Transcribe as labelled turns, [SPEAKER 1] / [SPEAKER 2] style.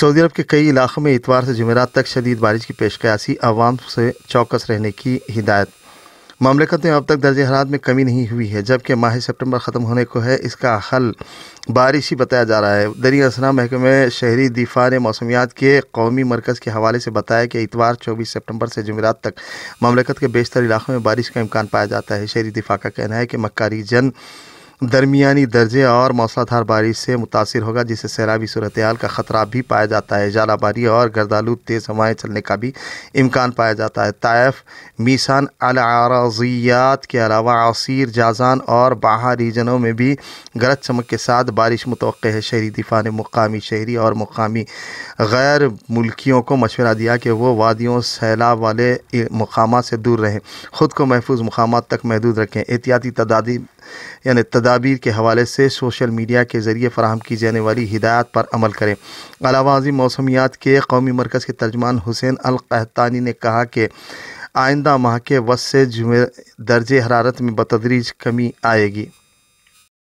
[SPEAKER 1] Saudi अरब के कई इलाकों में इतवार से जमेरात तक शदीद बारिश की पेशकयासी आवाम से चौकस रहने की हिदायत ममलिकत में अब तक दर्ज हरात में कमी नहीं हुई है जबकि माह सितंबर ख़त्म होने को है इसका हल बारिश ही बताया जा रहा है दरी असना महकमे शहरी दिफा ने मौसमियात के कौमी मरकज़ के हवाले से बताया कि इतवार चौबीस सितंबर से जमेरात तक ममलिकत के बेशतर इलाकों में बारिश का इम्कान पाया जाता है शहरी दिफा का कहना है कि मक्का रीजन दरमियानी दर्जे और मौसलाधार बारिश से मुतासर होगा जिससे सैलाबी सूरत का ख़तरा भी पाया जाता है जालाबारी और गर्दालू तेज़ हवाएँ चलने का भी इम्कान पाया जाता है तायफ मीसान अलाजियात के अलावा आसिर जाजान और बाहा रीजनों में भी गरज चमक के साथ बारिश मुतव है शहरी दिफा ने मुकामी शहरी और मुकामी गैर मुल्कियों को मशवरा दिया कि वो वादियों सैलाब वाले मकाम से दूर रहें ख़ुद को महफूज मकाम तक महदूद रखें एहतियाती तदादी यानी तदाबीर के हवाले से सोशल मीडिया के ज़रिए फ़राहम की जाने वाली हिदायत पर अमल करें अलावा मौसमियात के कौमी मरकज़ के तर्जमान हुसैन कहतानी ने कहा कि आइंदा माह के वस से दर्ज हरारत में बतदरीज कमी आएगी